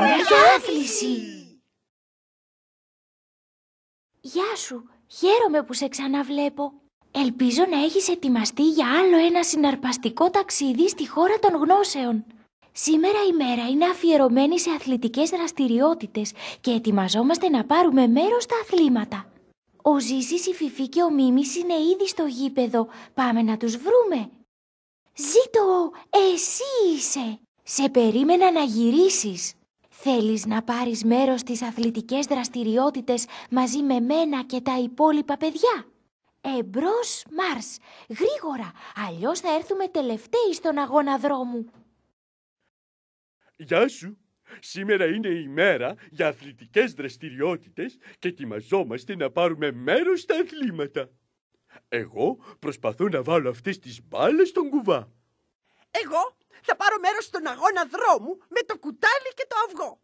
Ωραία άθληση! Γεια σου! Χαίρομαι που σε ξαναβλέπω. Ελπίζω να έχεις ετοιμαστεί για άλλο ένα συναρπαστικό ταξίδι στη χώρα των γνώσεων. Σήμερα η μέρα είναι αφιερωμένη σε αθλητικές δραστηριότητες και ετοιμαζόμαστε να πάρουμε μέρος στα αθλήματα. Ο Ζήσης, η Φιφή και ο Μίμης είναι ήδη στο γήπεδο. Πάμε να τους βρούμε. Ζήτω, εσύ είσαι. Σε περίμενα να γυρίσεις. Θέλεις να πάρεις μέρος στις αθλητικές δραστηριότητες μαζί με μένα και τα υπόλοιπα παιδιά. Εμπρός Μάρς, γρήγορα, αλλιώς θα έρθουμε τελευταίοι στον αγώνα δρόμου. Γεια σου! Σήμερα είναι η μέρα για αθλητικές δραστηριότητες και ετοιμαζόμαστε να πάρουμε μέρος στα αθλήματα. Εγώ προσπαθώ να βάλω αυτές τις μπάλες στον κουβά. Εγώ θα πάρω μέρος στον αγώνα δρόμου με το κουτάλι και το αυγό.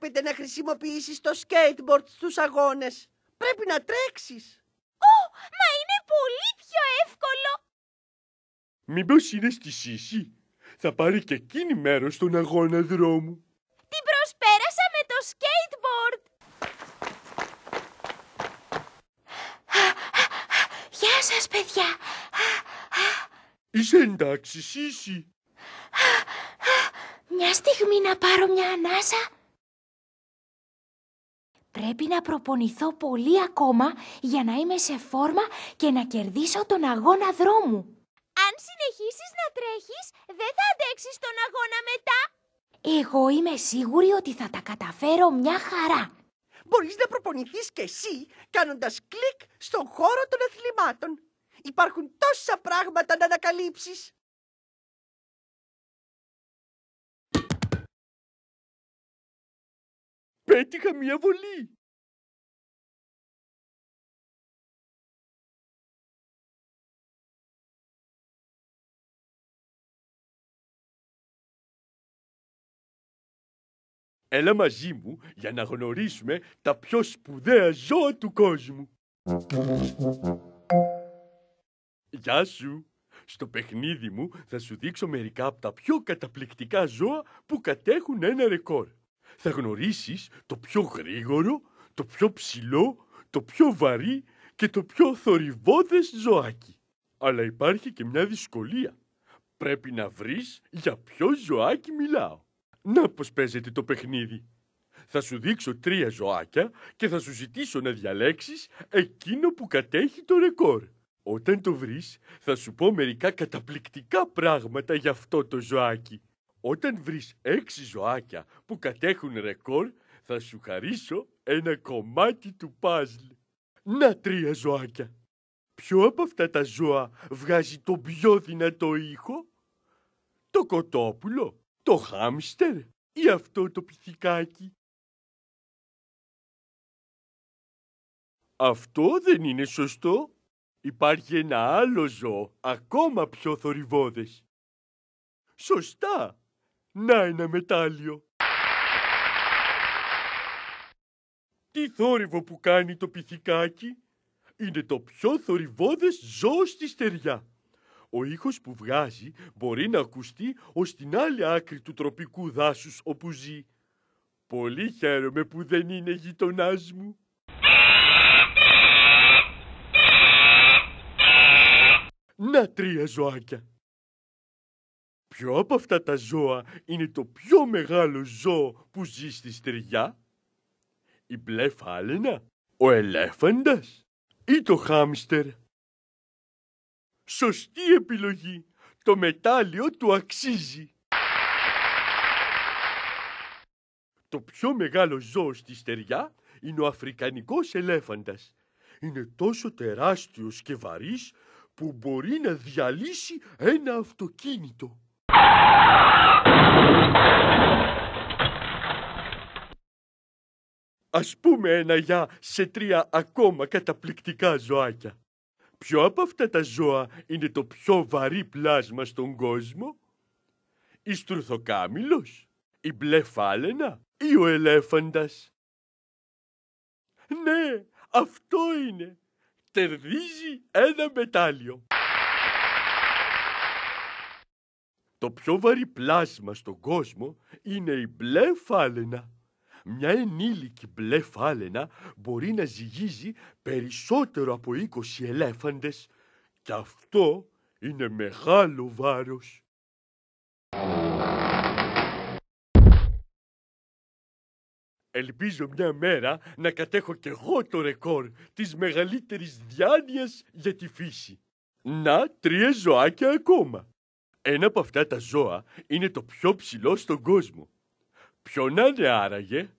«Πρέπει να χρησιμοποιήσεις το skateboard στους αγώνες. Πρέπει να τρέξεις. Ω, μα είναι πολύ πιο εύκολο. Μήπως είναι στη Σύση. Θα πάρει και εκείνη μέρος στον αγώνα δρόμου. Την προσπέρασα με το skateboard. Γεια σας, παιδιά. Είσαι εντάξει, Σύση. Μια στιγμή να πάρω μια ανάσα. Πρέπει να προπονηθώ πολύ ακόμα για να είμαι σε φόρμα και να κερδίσω τον αγώνα δρόμου. Αν συνεχίσεις να τρέχεις, δεν θα αντέξεις τον αγώνα μετά. Εγώ είμαι σίγουρη ότι θα τα καταφέρω μια χαρά. Μπορείς να προπονηθείς και εσύ κάνοντας κλικ στον χώρο των αθλημάτων. Υπάρχουν τόσα πράγματα να ανακαλύψεις. πέτυχα μια βολή. Έλα μαζί μου για να γνωρίσουμε τα πιο σπουδαία ζώα του κόσμου. Γεια σου! Στο παιχνίδι μου θα σου δείξω μερικά από τα πιο καταπληκτικά ζώα που κατέχουν ένα ρεκόρ θα γνωρίσεις το πιο γρήγορο, το πιο ψηλό, το πιο βαρύ και το πιο θορυβόδες ζωάκι. Αλλά υπάρχει και μια δυσκολία. Πρέπει να βρεις για ποιο ζωάκι μιλάω. Να πως παίζεται το παιχνίδι. Θα σου δείξω τρία ζωάκια και θα σου ζητήσω να διαλέξεις εκείνο που κατέχει το ρεκόρ. Όταν το βρεις θα σου πω μερικά καταπληκτικά πράγματα για αυτό το ζωάκι. Όταν βρεις έξι ζωάκια που κατέχουν ρεκόρ, θα σου χαρίσω ένα κομμάτι του παζλ. Να τρία ζωάκια. Ποιο από αυτά τα ζώα βγάζει το πιο δυνατό ήχο? Το κοτόπουλο, το χάμστερ ή αυτό το πιθικάκι. Αυτό δεν είναι σωστό. Υπάρχει ένα άλλο ζώο, ακόμα πιο θορυβόδες. Σωστά. Να ένα μετάλλιο. Τι θόρυβο που κάνει το πυθικάκι. Είναι το πιο θορυβόδες ζώο στη στεριά. Ο ήχος που βγάζει μπορεί να ακουστεί ως την άλλη άκρη του τροπικού δάσους όπου ζει. Πολύ χαίρομαι που δεν είναι γειτονάς μου. Να τρία ζωάκια. Ποιο από αυτά τα ζώα είναι το πιο μεγάλο ζώο που ζει στη στεριά? Η μπλε φάλαινα, ο ελέφαντας ή το χάμστερ. Σωστή επιλογή. Το μετάλλιο του αξίζει. Το πιο μεγάλο ζώο στη στεριά είναι ο αφρικανικός ελέφαντας. Είναι τόσο τεράστιος και βαρύς που μπορεί να διαλύσει ένα αυτοκίνητο. Ας πούμε ένα γεια σε τρία ακόμα καταπληκτικά ζωάκια. Ποιο από αυτά τα ζώα είναι το πιο βαρύ πλάσμα στον κόσμο? Η στροθοκάμιλο, η μπλε φάλαινα ή ο ελέφαντας? Ναι, αυτό είναι. Τερδίζει ένα μετάλλιο. Το πιο βαρύ πλάσμα στον κόσμο είναι η μπλε φάλαινα. Μια ενήλικη μπλε φάλαινα μπορεί να ζυγίζει περισσότερο από 20 ελέφαντες και αυτό είναι μεγάλο βάρος. Ελπίζω μια μέρα να κατέχω κι εγώ το ρεκόρ της μεγαλύτερης διάνοιας για τη φύση. Να, τρία ζωάκια ακόμα. Ένα από αυτά τα ζώα είναι το πιο ψηλό στον κόσμο. Ποιο να είναι άραγε,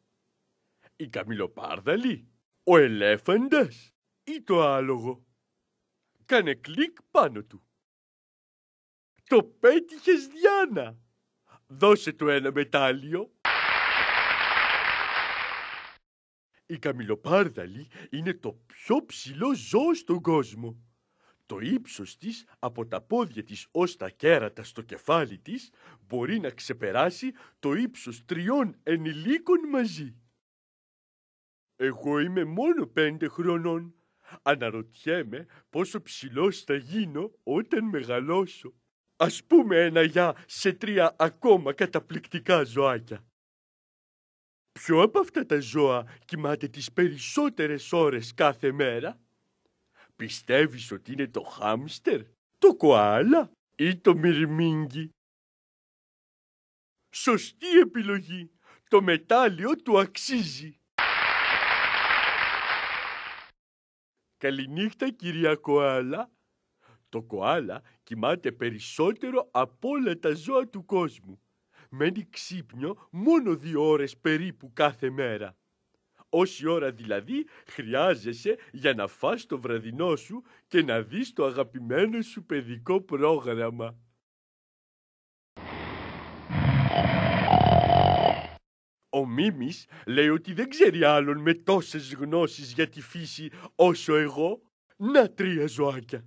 η καμιλοπάρδαλη, ο ελέφαντας ή το άλογο. Κάνε κλικ πάνω του. Το πέτυχες διάνα. Δώσε του ένα μετάλλιο. Η καμιλοπάρδαλη είναι το πιο ψηλό ζώο στον κόσμο το ύψος της από τα πόδια της ως τα κέρατα στο κεφάλι της μπορεί να ξεπεράσει το ύψος τριών ενηλίκων μαζί. Εγώ είμαι μόνο πέντε χρονών. Αναρωτιέμαι πόσο ψηλός θα γίνω όταν μεγαλώσω. Ας πούμε ένα για σε τρία ακόμα καταπληκτικά ζωάκια. Ποιο από αυτά τα ζώα κοιμάται τις περισσότερες ώρες κάθε μέρα? Πιστεύεις ότι είναι το χάμστερ, το κοάλα ή το μυρμίγκι. Σωστή επιλογή. Το μετάλλιο του αξίζει. Καληνύχτα κυρία Κοάλα. Το κοάλα κοιμάται περισσότερο από όλα τα ζώα του κόσμου. Μένει ξύπνιο μόνο δύο ώρες περίπου κάθε μέρα. Όση ώρα δηλαδή χρειάζεσαι για να φας το βραδινό σου και να δεις το αγαπημένο σου παιδικό πρόγραμμα. Ο Μίμης λέει ότι δεν ξέρει άλλον με τόσες γνώσεις για τη φύση όσο εγώ. Να τρία ζωάκια.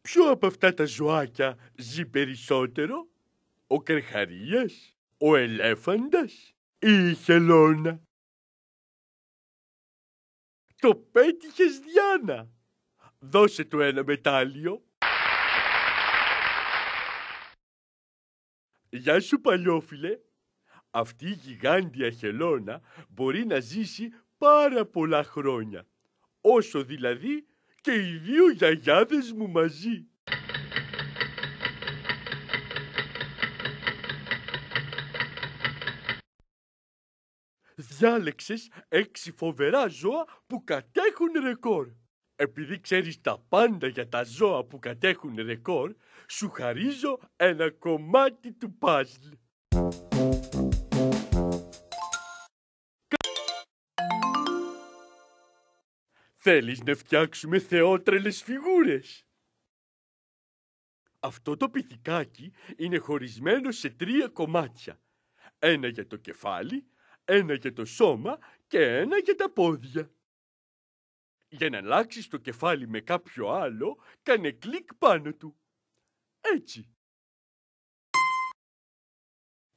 Ποιο από αυτά τα ζωάκια ζει περισσότερο? Ο Καρχαρίας, ο Ελέφαντας ή η Χελώνα. Το πέτυχες, Διάνα. Δώσε του ένα μετάλλιο. Γεια σου, παλιόφιλε. Αυτή η γιγάντια χελώνα μπορεί να ζήσει πάρα πολλά χρόνια. Όσο δηλαδή και οι δύο γιαγιάδες μου μαζί. διάλεξες έξι φοβερά ζώα που κατέχουν ρεκόρ. Επειδή ξέρεις τα πάντα για τα ζώα που κατέχουν ρεκόρ, σου χαρίζω ένα κομμάτι του παζλ. Θέλεις να φτιάξουμε θεότρελες φιγούρες. Αυτό το πιθικάκι είναι χωρισμένο σε τρία κομμάτια. Ένα για το κεφάλι, ένα για το σώμα και ένα για τα πόδια. Για να αλλάξεις το κεφάλι με κάποιο άλλο, κάνε κλικ πάνω του. Έτσι.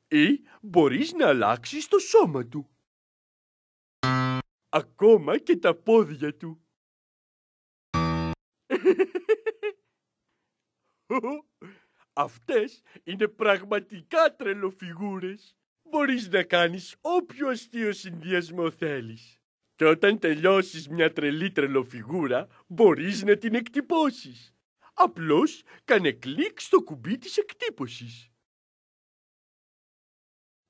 Ή μπορείς να αλλάξεις το σώμα του. Ακόμα και τα πόδια του. Αυτές είναι πραγματικά τρελοφιγούρες μπορείς να κάνεις όποιο αστείο συνδυασμό θέλεις. Και όταν τελειώσεις μια τρελή τρελοφιγούρα, μπορείς να την εκτυπώσεις. Απλώς κάνε κλικ στο κουμπί της εκτύπωσης.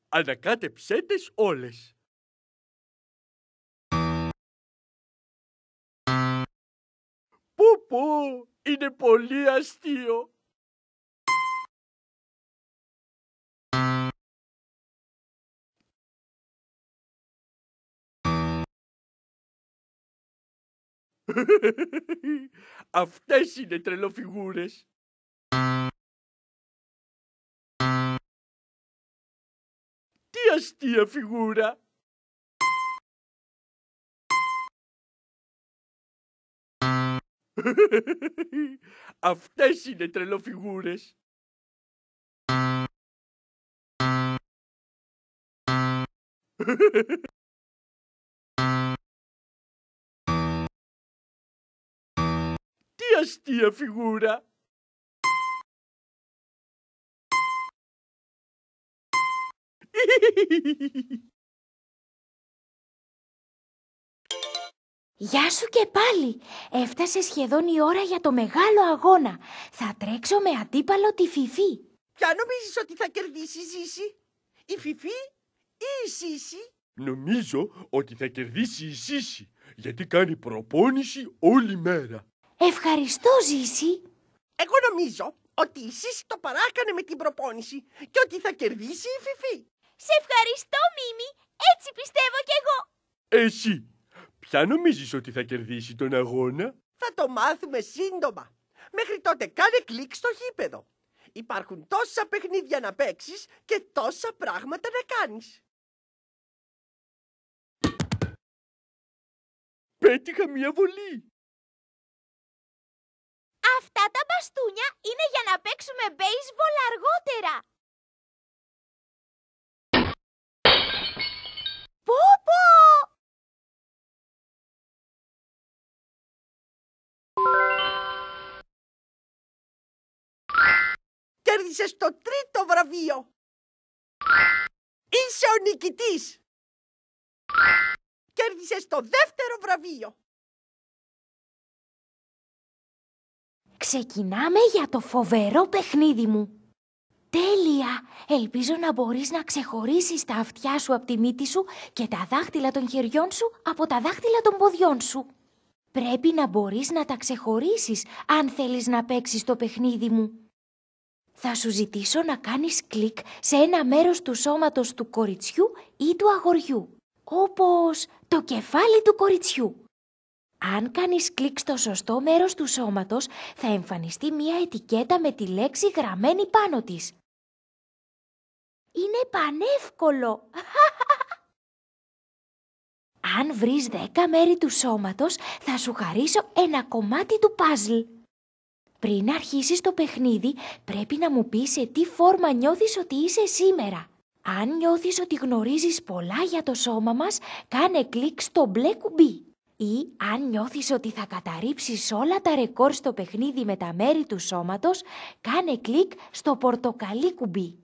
Ανακάτεψέ τις όλες. Πω πω, είναι πολύ αστείο. Αυτές είναι τρελοφιγούρες. Τι αστεία φιγούρα. Αυτές είναι τρελοφιγούρες. αστεία φιγούρα. Γεια σου και πάλι! Έφτασε σχεδόν η ώρα για το μεγάλο αγώνα. Θα τρέξω με αντίπαλο τη Φιφή. Ποια νομίζεις ότι θα κερδίσει η Ζήση? Η Φιφή ή η Σύση? Νομίζω ότι θα κερδίσει η Σύση, γιατί κάνει προπόνηση όλη μέρα. Ευχαριστώ, Ζήση. Εγώ νομίζω ότι η Ζήση το παράκανε με την προπόνηση και ότι θα κερδίσει η Φιφή. Σε ευχαριστώ, Μίμη. Έτσι πιστεύω κι εγώ. Εσύ, ποια νομίζεις ότι θα κερδίσει τον αγώνα? Θα το μάθουμε σύντομα. Μέχρι τότε κάνε κλικ στο γήπεδο. Υπάρχουν τόσα παιχνίδια να παίξεις και τόσα πράγματα να κάνεις Πέτυχα μια βολή. Αυτά τα μπαστούνια είναι για να παίξουμε baseball αργότερα. Πόπο! Κέρδισε Κέρδισες το τρίτο βραβείο. Είσαι ο νικητής. Κέρδισες το δεύτερο βραβείο. Ξεκινάμε για το φοβερό παιχνίδι μου. Τέλεια! Ελπίζω να μπορείς να ξεχωρίσεις τα αυτιά σου από τη μύτη σου και τα δάχτυλα των χεριών σου από τα δάχτυλα των ποδιών σου. Πρέπει να μπορείς να τα ξεχωρίσεις αν θέλεις να παίξεις το παιχνίδι μου. Θα σου ζητήσω να κάνεις κλικ σε ένα μέρος του σώματος του κοριτσιού ή του αγοριού, όπως το κεφάλι του κοριτσιού. Αν κάνεις κλικ στο σωστό μέρος του σώματος, θα εμφανιστεί μία ετικέτα με τη λέξη γραμμένη πάνω της. Είναι πανεύκολο! Αν βρεις 10 μέρη του σώματος, θα σου χαρίσω ένα κομμάτι του παζλ. Πριν αρχίσεις το παιχνίδι, πρέπει να μου πεις σε τι φόρμα νιώθεις ότι είσαι σήμερα. Αν νιώθεις ότι γνωρίζεις πολλά για το σώμα μας, κάνε κλικ στο μπλε κουμπί ή αν νιώθεις ότι θα καταρρύψεις όλα τα ρεκόρ στο παιχνίδι με τα μέρη του σώματος, κάνε κλικ στο πορτοκαλί κουμπί.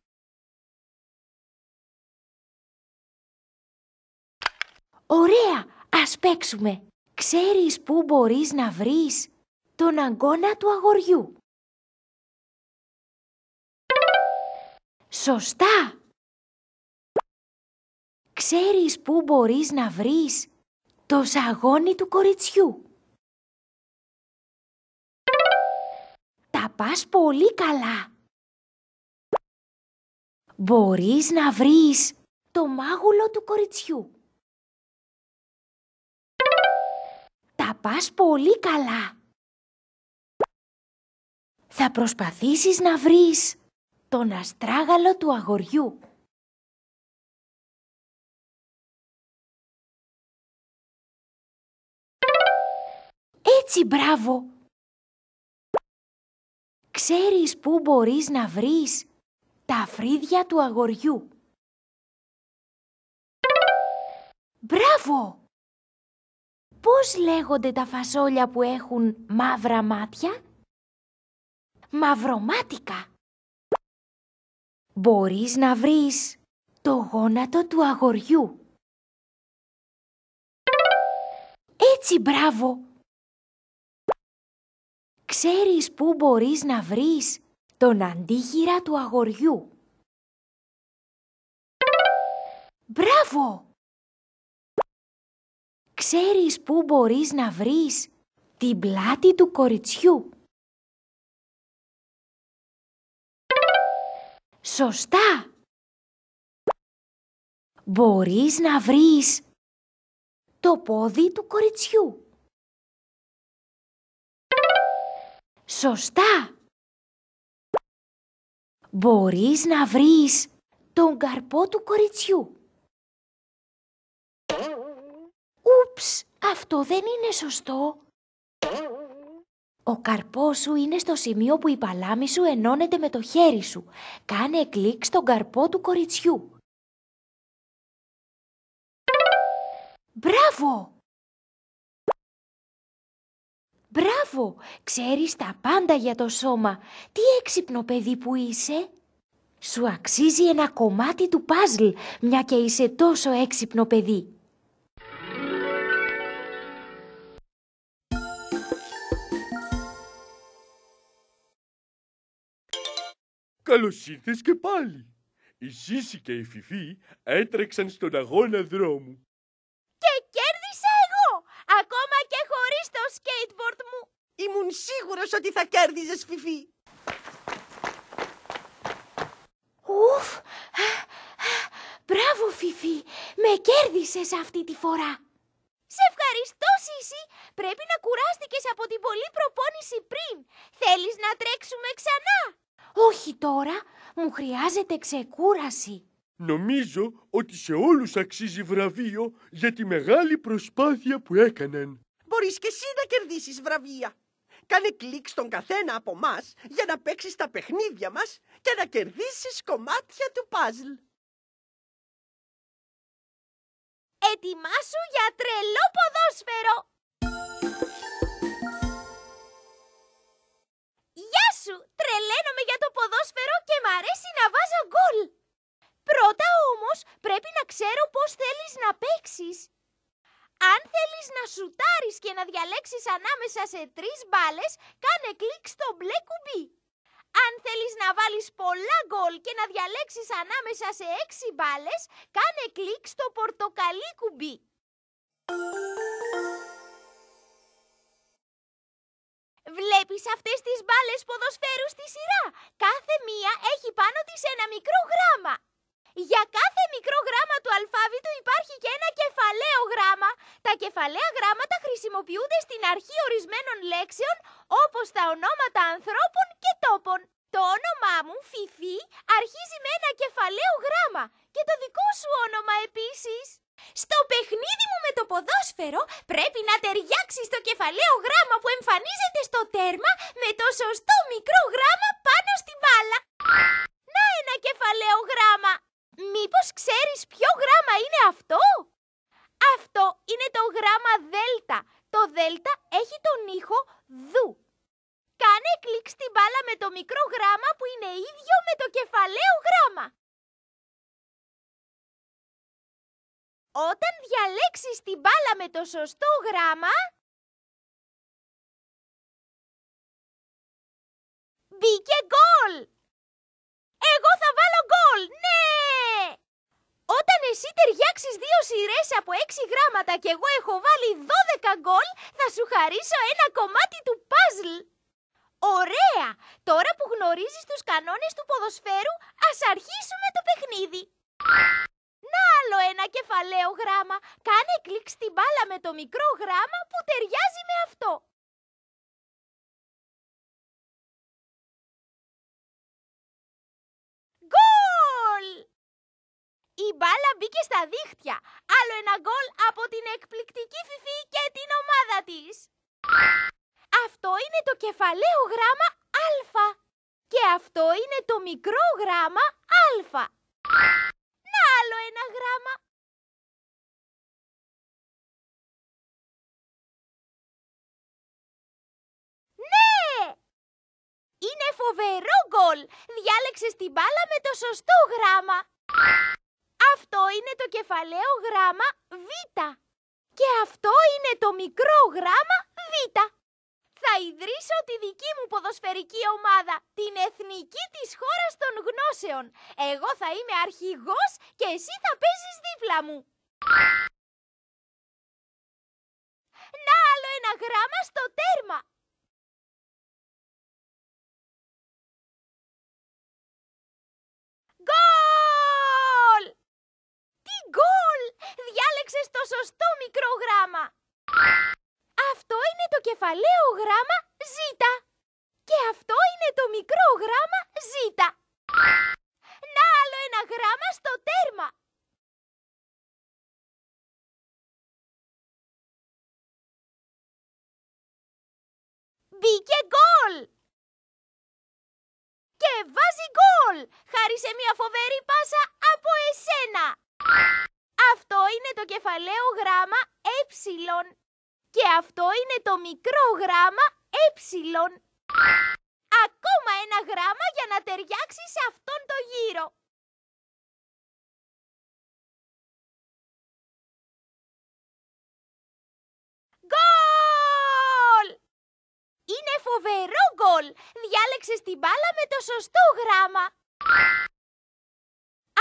Ωραία! Ας παίξουμε! Ξέρεις πού μπορείς να βρεις τον αγκώνα του αγοριού. Σωστά! Ξέρεις πού μπορείς να βρεις το σαγόνι του κοριτσιού. Τα πας πολύ καλά. Μπορείς να βρεις το μάγουλο του κοριτσιού. Τα πας πολύ καλά. Θα προσπαθήσεις να βρεις τον αστράγαλο του αγοριού. Έτσι, μπράβο! Ξέρεις πού μπορείς να βρεις τα φρύδια του αγοριού. Μπράβο! Πώς λέγονται τα φασόλια που έχουν μαύρα μάτια? Μαυρομάτικα! Μπορείς να βρεις το γόνατο του αγοριού. Έτσι μπράβο! ξέρεις πού μπορείς να βρεις τον αντίγυρα του αγοριού. Μπράβο! Ξέρεις πού μπορείς να βρεις την πλάτη του κοριτσιού. Σωστά! Μπορείς να βρεις το πόδι του κοριτσιού. Σωστά! Μπορείς να βρεις τον καρπό του κοριτσιού. Ούψ, αυτό δεν είναι σωστό. Ο καρπός σου είναι στο σημείο που η παλάμη σου ενώνεται με το χέρι σου. Κάνε κλικ στον καρπό του κοριτσιού. Μπράβο! Μπράβο, ξέρεις τα πάντα για το σώμα. Τι έξυπνο παιδί που είσαι. Σου αξίζει ένα κομμάτι του παζλ, μια και είσαι τόσο έξυπνο παιδί. Καλώς ήρθες και πάλι. Η Σύση και η Φιφή έτρεξαν στον αγώνα δρόμου. Ήμουν σίγουρος ότι θα κέρδιζες, Φιφί. Ουφ! Μπράβο, Φιφί. Με κέρδισες αυτή τη φορά. Σε ευχαριστώ, Σίση. Πρέπει να κουράστηκες από την πολλή προπόνηση πριν. Θέλεις να τρέξουμε ξανά. Όχι τώρα. Μου χρειάζεται ξεκούραση. Νομίζω ότι σε όλους αξίζει βραβείο για τη μεγάλη προσπάθεια που έκαναν. Μπορείς και εσύ να κερδίσεις βραβεία. Κάνε κλικ στον καθένα από εμά για να παίξεις τα παιχνίδια μας και να κερδίσεις κομμάτια του παζλ. Ετοιμάσου για τρελό ποδόσφαιρο! Γεια σου! Τρελαίνομαι για το ποδόσφαιρο και μ' αρέσει να βάζω γκολ! Πρώτα όμως πρέπει να ξέρω πώς θέλεις να παίξεις. Αν θέλεις να σουτάρεις και να διαλέξεις ανάμεσα σε τρεις μπάλες, κάνε κλικ στο μπλε κουμπί. Αν θέλεις να βάλεις πολλά γκολ και να διαλέξεις ανάμεσα σε έξι μπάλες, κάνε κλικ στο πορτοκαλί κουμπί. Βλέπεις αυτές τις μπάλες ποδοσφαίρου στη σειρά. Κάθε μία έχει πάνω της ένα μικρό γράμμα. Για κάθε μικρό γράμμα του αλφάβητου υπάρχει και ένα κεφαλαίο γράμμα κεφαλαία γράμματα χρησιμοποιούνται στην αρχή ορισμένων λέξεων όπως τα ονόματα ανθρώπων και τόπων. Το όνομά μου, Φιφί, αρχίζει με ένα κεφαλαίο γράμμα και το δικό σου όνομα επίσης. Στο παιχνίδι μου με το ποδόσφαιρο πρέπει να ταιριάξει το κεφαλαίο γράμμα που εμφανίζεται στο τέρμα με το σωστό μικρό γράμμα πάνω στη μπάλα. Να ένα κεφαλαίο γράμμα! Μήπως ξέρεις ποιο γράμμα είναι αυτό? Αυτό είναι το γράμμα δέλτα. Το δέλτα έχει τον ήχο δου. Κάνε κλικ στην μπάλα με το μικρό γράμμα που είναι ίδιο με το κεφαλαίο γράμμα. Όταν διαλέξεις την μπάλα με το σωστό γράμμα, μπήκε γκολ! Εγώ θα βάλω γκολ, ναι! Όταν εσύ ταιριάξεις δύο σειρές από έξι γράμματα και εγώ έχω βάλει δώδεκα γκολ, θα σου χαρίσω ένα κομμάτι του παζλ. Ωραία! Τώρα που γνωρίζεις τους κανόνες του ποδοσφαίρου, ας αρχίσουμε το παιχνίδι. Να άλλο ένα κεφαλαίο γράμμα. Κάνε κλικ στην μπάλα με το μικρό γράμμα που ταιριάζει με αυτό. Γκολ! η μπάλα μπήκε στα δίχτυα. Άλλο ένα γκολ από την εκπληκτική Φιφή και την ομάδα της. Αυτό είναι το κεφαλαίο γράμμα Α. Και αυτό είναι το μικρό γράμμα Α. Να άλλο ένα γράμμα. Ναι! Είναι φοβερό γκολ! Διάλεξες την μπάλα με το σωστό γράμμα. Αυτό είναι το κεφαλαίο γράμμα Β. Και αυτό είναι το μικρό γράμμα Β. Θα ιδρύσω τη δική μου ποδοσφαιρική ομάδα, την εθνική της χώρας των γνώσεων. Εγώ θα είμαι αρχηγός και εσύ θα παίζεις δίπλα μου. Να άλλο ένα γράμμα στο τέρμα. κεφαλαίο γράμμα Ζ. Και αυτό είναι το μικρό γράμμα Ζ. Να άλλο ένα γράμμα στο τέρμα. Μπήκε γκολ! Και βάζει γκολ! Χάρη σε μια φοβερή πάσα από εσένα! Αυτό είναι το κεφαλαίο γράμμα ε. Και αυτό είναι το μικρό γράμμα ε. Ακόμα ένα γράμμα για να ταιριάξει σε αυτόν το γύρο. Γκολ! Είναι φοβερό γκολ! Διάλεξες την μπάλα με το σωστό γράμμα.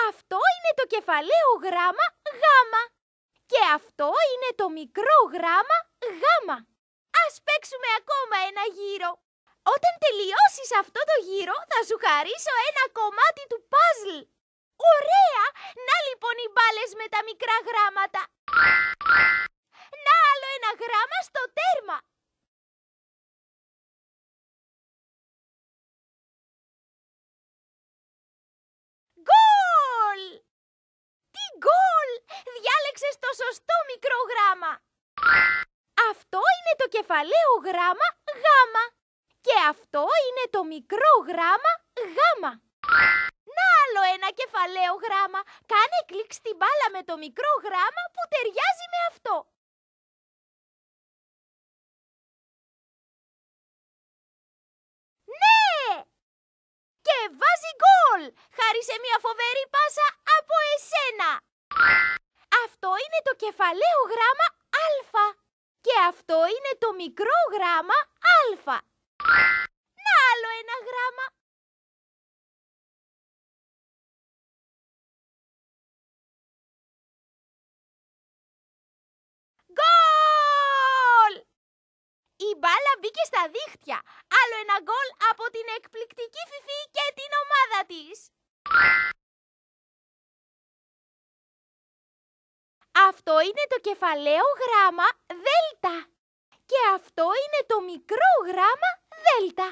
Αυτό είναι το κεφαλαίο γράμμα γάμα. Και αυτό είναι το μικρό γράμμα γάμα. Ας παίξουμε ακόμα ένα γύρο. Όταν τελειώσεις αυτό το γύρο θα σου χαρίσω ένα κομμάτι του παζλ. Ωραία! Να λοιπόν οι μπάλες με τα μικρά γράμματα. Να άλλο ένα γράμμα στο τέρμα. Γκολ! Τι γκολ! Διάλεξες το σωστό μικρό γράμμα. Αυτό είναι το κεφαλαίο γράμμα γάμα. Και αυτό είναι το μικρό γράμμα γάμα. Να άλλο ένα κεφαλαίο γράμμα. Κάνε κλικ στην μπάλα με το μικρό γράμμα που ταιριάζει με αυτό. Ναι! Και βάζει γκολ! Χάρη σε μια φοβερή πάσα από εσένα. Αυτό είναι το κεφαλαίο γράμμα α. Και αυτό είναι το μικρό γράμμα α. Να άλλο ένα γράμμα. Γκολ! Η μπάλα μπήκε στα δίχτυα. Άλλο ένα γκολ από την εκπληκτική Φιφή και την ομάδα της. Αυτό είναι το κεφαλαίο γράμμα δέλτα. Και αυτό είναι το μικρό γράμμα δέλτα.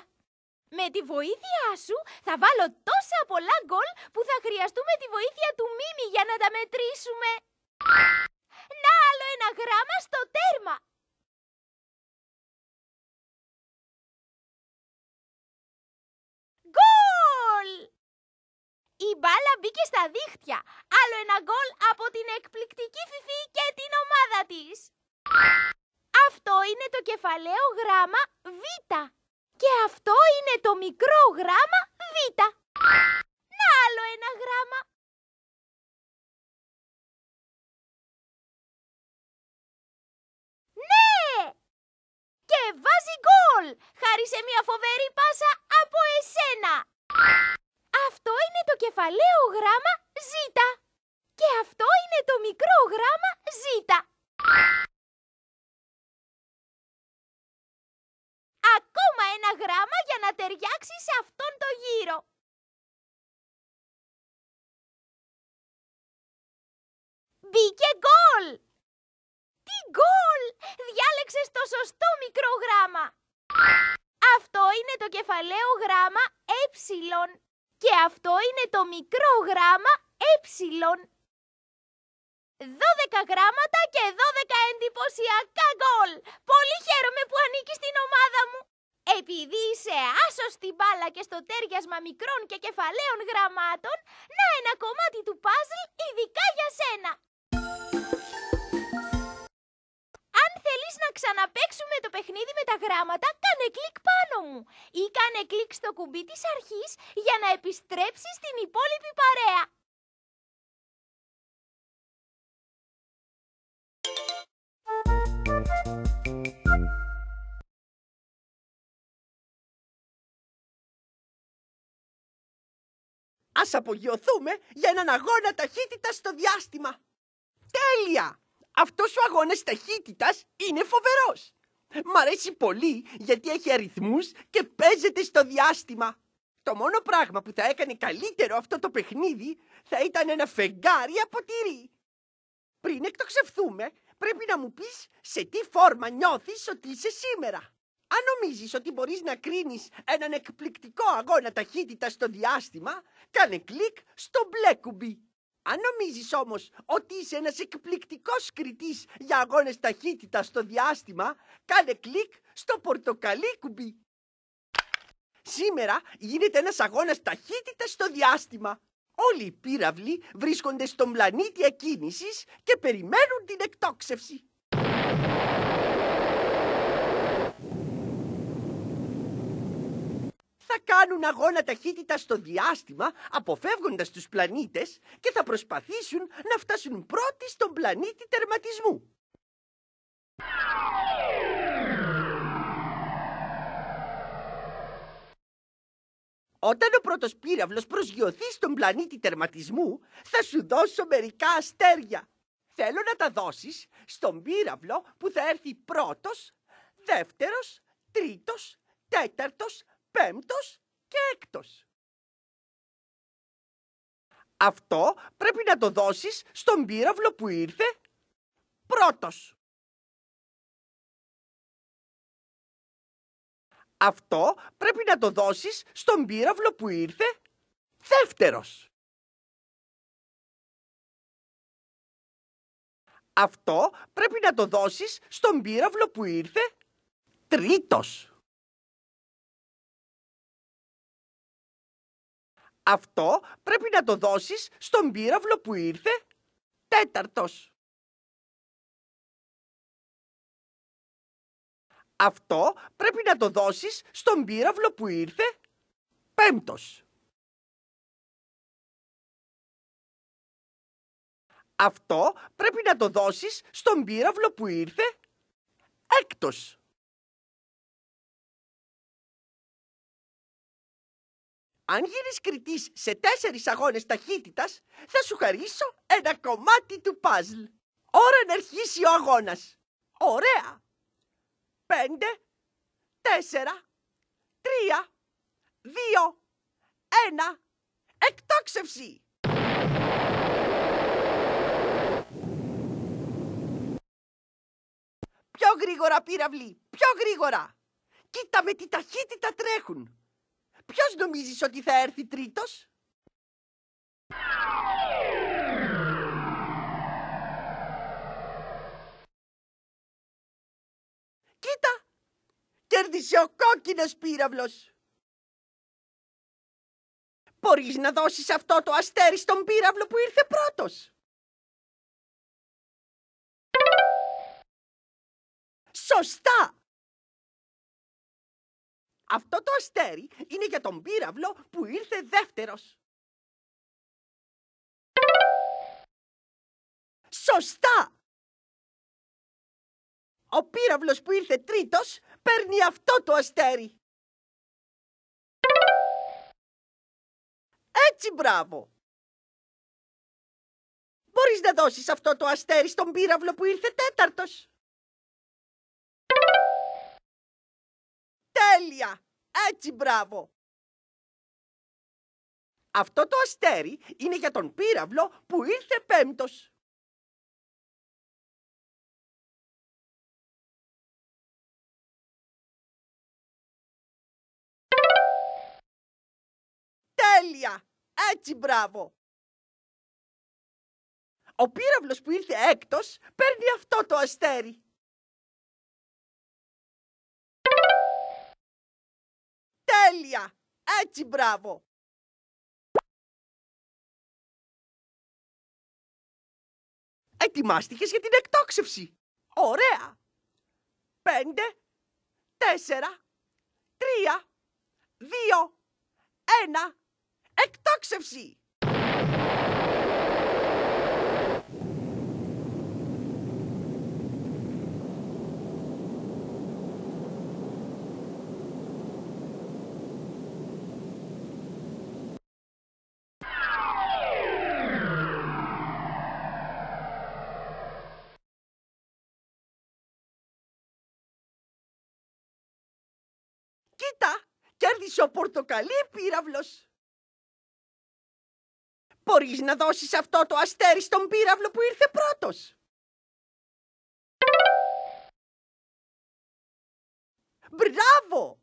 Με τη βοήθειά σου θα βάλω τόσα πολλά γκολ που θα χρειαστούμε τη βοήθεια του Μίμη για να τα μετρήσουμε. Να άλλο ένα γράμμα στο τέρμα. Γκολ! Η μπάλα μπήκε στα δίχτυα. Άλλο ένα γκολ από την εκπληκτική Φιφή και την ομάδα της. Αυτό είναι το κεφαλαίο γράμμα Β. Και αυτό είναι το μικρό γράμμα Β. Να άλλο ένα γράμμα. Ναι! Και βάζει γκολ! Χάρισε μια φοβερή πάσα από εσένα! το κεφαλαίο γράμμα Ζ. Και αυτό είναι το μικρό γράμμα Ζ. Ακόμα ένα γράμμα για να ταιριάξει σε αυτόν το γύρο. Μπήκε γκολ! Τι γκολ! Διάλεξες το σωστό μικρό γράμμα. Αυτό είναι το κεφαλαίο γράμμα ε. Και αυτό είναι το μικρό γράμμα ε. 12 γράμματα και 12 εντυπωσιακά γκολ. Πολύ χαίρομαι που ανήκεις στην ομάδα μου. Επειδή είσαι άσος στην μπάλα και στο τέριασμα μικρών και κεφαλαίων γραμμάτων, να ένα κομμάτι του παζλ ειδικά για σένα. θέλεις να ξαναπαίξουμε το παιχνίδι με τα γράμματα, κάνε κλικ πάνω μου ή κάνε κλικ στο κουμπί της αρχής για να επιστρέψεις την υπόλοιπη παρέα. Ας απογειωθούμε για έναν αγώνα ταχύτητας στο διάστημα. Τέλεια! αυτός ο αγώνας ταχύτητας είναι φοβερός. Μ' αρέσει πολύ γιατί έχει αριθμούς και παίζεται στο διάστημα. Το μόνο πράγμα που θα έκανε καλύτερο αυτό το παιχνίδι θα ήταν ένα φεγγάρι από τυρί. Πριν εκτοξευθούμε, πρέπει να μου πεις σε τι φόρμα νιώθεις ότι είσαι σήμερα. Αν νομίζεις ότι μπορείς να κρίνεις έναν εκπληκτικό αγώνα ταχύτητας στο διάστημα, κάνε κλικ στο μπλε κουμπί. Αν νομίζεις όμως ότι είσαι ένας εκπληκτικός κριτής για αγώνες ταχύτητας στο διάστημα, κάνε κλικ στο πορτοκαλί κουμπί. Σήμερα γίνεται ένας αγώνας ταχύτητας στο διάστημα. Όλοι οι πύραυλοι βρίσκονται στον πλανήτη εκκίνησης και περιμένουν την εκτόξευση. κάνουν αγώνα ταχύτητα στο διάστημα αποφεύγοντας τους πλανήτες και θα προσπαθήσουν να φτάσουν πρώτοι στον πλανήτη τερματισμού. Όταν ο πρώτος πύραυλος προσγειωθεί στον πλανήτη τερματισμού, θα σου δώσω μερικά αστέρια. Θέλω να τα δώσεις στον πύραυλο που θα έρθει πρώτος, δεύτερος, τρίτος, τέταρτος, πέμπτος αυτό πρέπει να το δώσεις στον πύραυλο που ήρθε πρώτος. Αυτό πρέπει να το δώσεις στον πύραυλο που ήρθε δεύτερος. Αυτό πρέπει να το δώσεις στον πύραυλο που ήρθε τρίτος. Αυτό πρέπει να το δώσεις στον πύραυλο που ήρθε τέταρτος. Αυτό πρέπει να το δώσεις στον πύραυλο που ήρθε πέμπτος. Αυτό πρέπει να το δώσεις στον πύραυλο που ήρθε έκτος. Αν γίνεις κριτής σε τέσσερις αγώνες ταχύτητας, θα σου χαρίσω ένα κομμάτι του παζλ. Ώρα να αρχίσει ο αγώνας. Ωραία. Πέντε, τέσσερα, τρία, δύο, ένα, εκτόξευση. Πιο γρήγορα πύραυλοι, πιο γρήγορα. Κοίτα με τι ταχύτητα τρέχουν. Ποιος νομίζεις ότι θα έρθει τρίτος? Κοίτα! Κέρδισε ο κόκκινος πύραυλος! Μπορείς να δώσεις αυτό το αστέρι στον πύραυλο που ήρθε πρώτος. Σωστά! Αυτό το αστέρι είναι για τον πύραυλο που ήρθε δεύτερος. Σωστά! Ο πύραυλος που ήρθε τρίτος παίρνει αυτό το αστέρι. Έτσι μπράβο! Μπορείς να δώσεις αυτό το αστέρι στον πύραυλο που ήρθε τέταρτος. Τέλεια! Έτσι μπράβο! Αυτό το αστέρι είναι για τον πύραυλο που ήρθε πέμπτος. Τέλεια! Έτσι μπράβο! Ο πύραυλος που ήρθε έκτος παίρνει αυτό το αστέρι. Τέλεια! Έτσι μπράβο! Ετοιμάστηκες για την εκτόξευση. Ωραία! Πέντε, τέσσερα, τρία, δύο, ένα, εκτόξευση! ο πορτοκαλί πύραυλος. Μπορείς να δώσεις αυτό το αστέρι στον πύραυλο που ήρθε πρώτος. Μπράβο!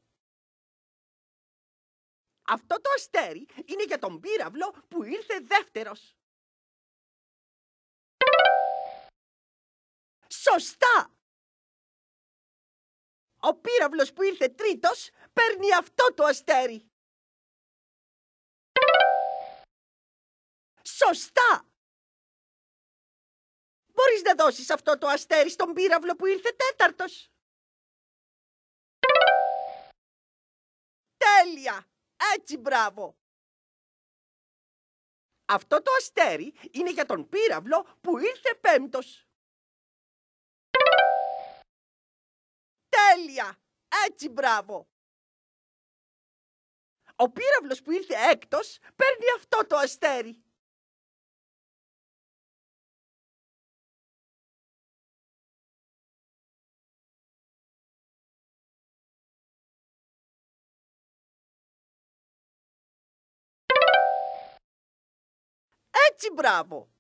Αυτό το αστέρι είναι για τον πύραυλο που ήρθε δεύτερος. Σωστά! Ο πύραυλος που ήρθε τρίτος παίρνει αυτό το αστέρι. Σωστά! Μπορείς να δώσεις αυτό το αστέρι στον πύραυλο που ήρθε τέταρτος. Τέλεια! Έτσι μπράβο! Αυτό το αστέρι είναι για τον πύραυλο που ήρθε πέμπτος. Τέλεια! Έτσι μπράβο! Ο πύραυλος που ήρθε έκτος παίρνει αυτό το αστέρι. Έτσι μπράβο!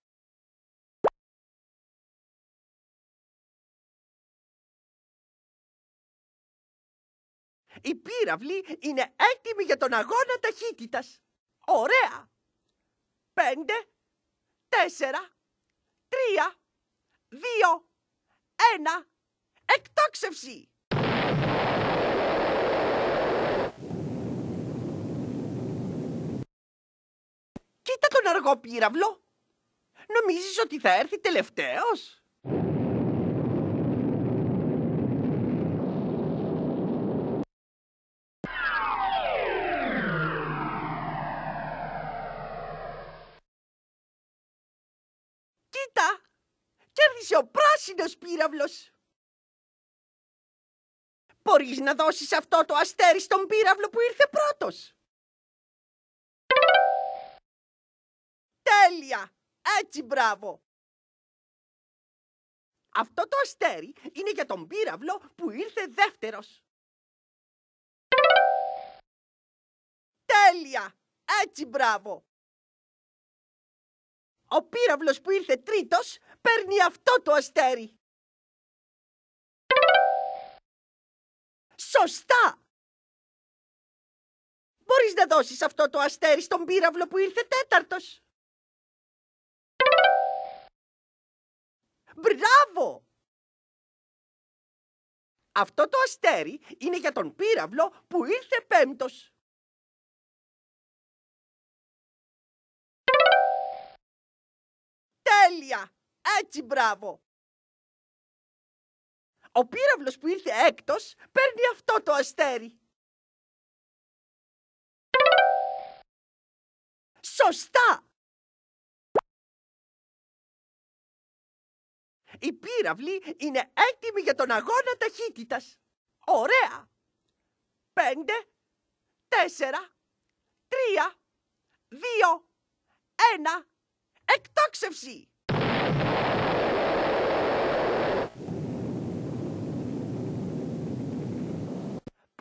Οι πύραυλοι είναι έτοιμη για τον αγώνα ταχύτητας. Ωραία! Πέντε, τέσσερα, τρία, δύο, ένα, εκτόξευση! Κοίτα τον αργό πύραυλο. Νομίζεις ότι θα έρθει τελευταίος. Είσαι ο πράσινος πύραυλος. Μπορείς να δώσεις αυτό το αστέρι στον πύραυλο που ήρθε πρώτος. Τέλεια! Έτσι μπράβο! Αυτό το αστέρι είναι για τον πύραυλο που ήρθε δεύτερος. Τέλεια! Έτσι μπράβο! Ο πύραυλος που ήρθε τρίτος παίρνει αυτό το αστέρι. Σωστά! Μπορείς να δώσεις αυτό το αστέρι στον πύραυλο που ήρθε τέταρτος. Μπράβο! Αυτό το αστέρι είναι για τον πύραυλο που ήρθε πέμπτος. Τέλεια! Έτσι μπράβο! Ο πύραυλος που ήρθε έκτος παίρνει αυτό το αστέρι. Σωστά! Η πύραυλη είναι έτοιμη για τον αγώνα ταχύτητας. Ωραία! Πέντε, τέσσερα, τρία, δύο, ένα, εκτόξευση!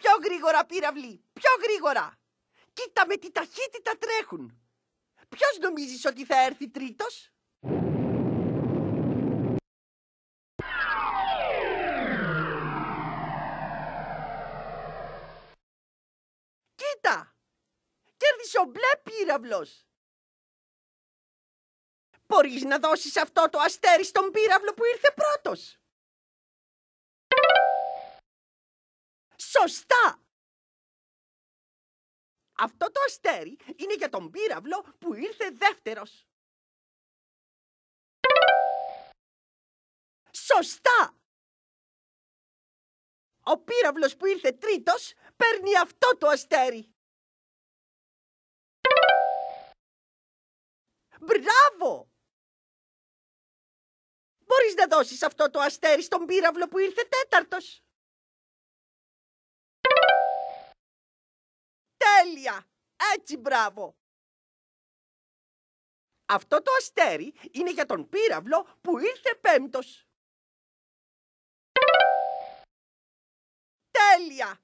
Πιο γρήγορα πύραυλοι, πιο γρήγορα. Κοίτα με τι ταχύτητα τρέχουν. Ποιος νομίζεις ότι θα έρθει τρίτος? Κοίτα! Κέρδισε ο μπλε πύραυλος. Μπορείς να δώσεις αυτό το αστέρι στον πύραυλο που ήρθε πρώτος. Σωστά! Αυτό το αστέρι είναι για τον πύραυλο που ήρθε δεύτερος. Σωστά! Ο πύραυλος που ήρθε τρίτος παίρνει αυτό το αστέρι. Μπράβο! Μπορείς να δώσεις αυτό το αστέρι στον πύραυλο που ήρθε τέταρτος. Τέλεια! Έτσι μπράβο! Αυτό το αστέρι είναι για τον πύραυλο που ήρθε πέμπτος. Τέλεια!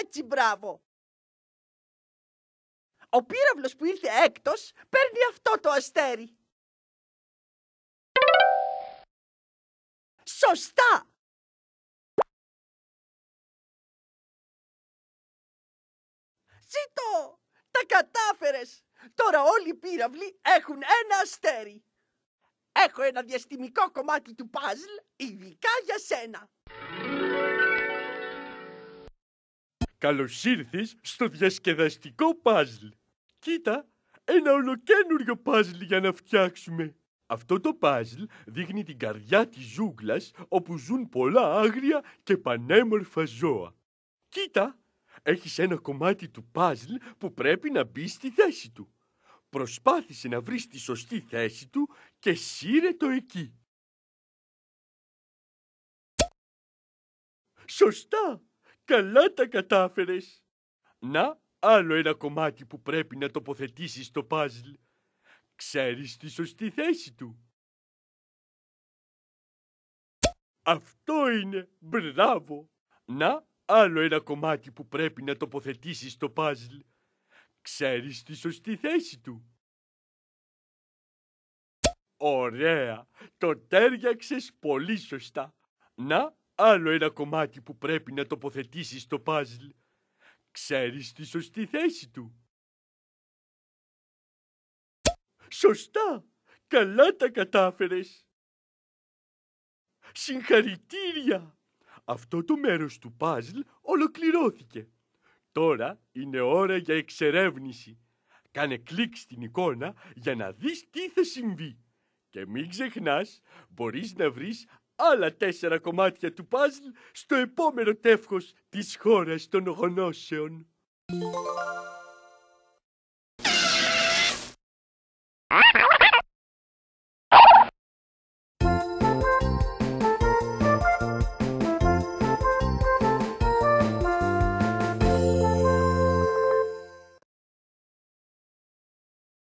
Έτσι μπράβο! Ο πύραυλος που ήρθε έκτος παίρνει αυτό το αστέρι. Σωστά! Ζήτω! Τα κατάφερες! Τώρα όλοι οι πύραυλοι έχουν ένα αστέρι. Έχω ένα διαστημικό κομμάτι του παζλ ειδικά για σένα. Καλώς ήρθες στο διασκεδαστικό παζλ. Κοίτα, ένα ολοκένουργιο παζλ για να φτιάξουμε. Αυτό το παζλ δείχνει την καρδιά της ζούγκλας όπου ζουν πολλά άγρια και πανέμορφα ζώα. Κοίτα, Έχεις ένα κομμάτι του παζλ που πρέπει να μπει στη θέση του. Προσπάθησε να βρεις τη σωστή θέση του και σύρε το εκεί. Σωστά! Καλά τα κατάφερες! Να, άλλο ένα κομμάτι που πρέπει να τοποθετήσεις στο παζλ. Ξέρεις τη σωστή θέση του. Αυτό είναι! Μπράβο! Να, άλλο ένα κομμάτι που πρέπει να τοποθετήσεις στο παζλ. Ξέρεις τη σωστή θέση του. Ωραία, το τέριαξες πολύ σωστά. Να, άλλο ένα κομμάτι που πρέπει να τοποθετήσεις στο παζλ. Ξέρεις τη σωστή θέση του. Σωστά! Καλά τα κατάφερες! Συγχαρητήρια! Αυτό το μέρος του παζλ ολοκληρώθηκε. Τώρα είναι ώρα για εξερεύνηση. Κάνε κλικ στην εικόνα για να δεις τι θα συμβεί. Και μην ξεχνάς, μπορείς να βρεις άλλα τέσσερα κομμάτια του παζλ στο επόμενο τεύχος της χώρας των you.